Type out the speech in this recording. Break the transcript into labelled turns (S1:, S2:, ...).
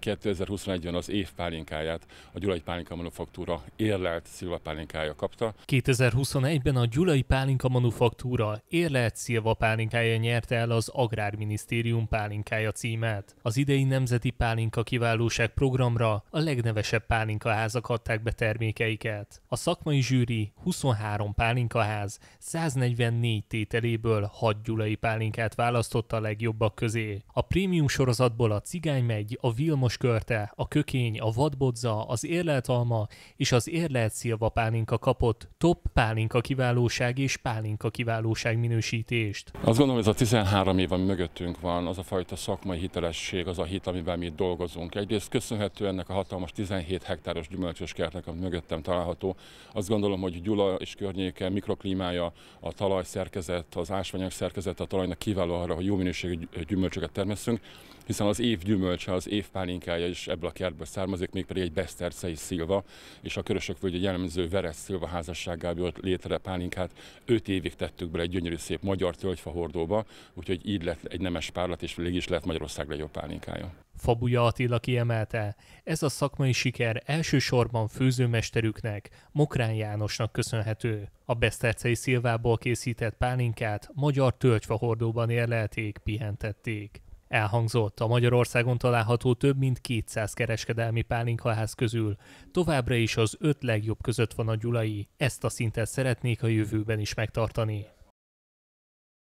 S1: 2021-ben az év pálinkáját a Gyulai Pálinka Manufaktúra érlelt szilva pálinkája kapta.
S2: 2021-ben a Gyulai Pálinka Manufaktúra érlelt szilva pálinkája nyerte el az Agrárminisztérium pálinkája címet. Az idei Nemzeti Pálinka Kiválóság programra a legnevesebb pálinkaházak adták be termékeiket. A szakmai zsűri 23 pálinkaház 144 tételéből 6 gyulai pálinkát választotta a legjobbak közé. A prémium sorozatból a Cigány megy, a Vilmos háromos körte, a kökény, a vadbodza, az érletalma és az érlelt szilva pálinka kapott top pálinka kiválóság és pálinka kiválóság minősítést. Azt
S1: gondolom, ez a 13 év, ami mögöttünk van, az a fajta szakmai hitelesség, az a hit, amivel mi dolgozunk. Egyrészt köszönhető ennek a hatalmas 17 hektáros gyümölcsös kertnek, ami mögöttem található. Azt gondolom, hogy Gyula és környéke, mikroklímája, a talajszerkezet, az ásványok szerkezet a talajnak kiváló arra, hogy jó minőségű gyümölcsöket termeszünk, hiszen az év gyümölcse, az év pálinka technikája is ebből a kertből származik, mégpedig egy besztercei szilva, és a Körösök völgye jellemző veres szilva házasságából jött létre pálinkát. Öt évig tettük bele egy gyönyörű szép magyar tölgyfa hordóba, úgyhogy így lett egy nemes párlat, és végig is lett Magyarország legjobb pálinkája.
S2: Fabuja Attila kiemelte, ez a szakmai siker elsősorban főzőmesterüknek, Mokrán Jánosnak köszönhető. A besztercei szilvából készített pálinkát magyar tölgyfa hordóban érlelték, pihentették. Elhangzott, a Magyarországon található több mint 200 kereskedelmi pálinkaház közül. Továbbra is az öt legjobb között van a gyulai. Ezt a szintet szeretnék a jövőben is megtartani.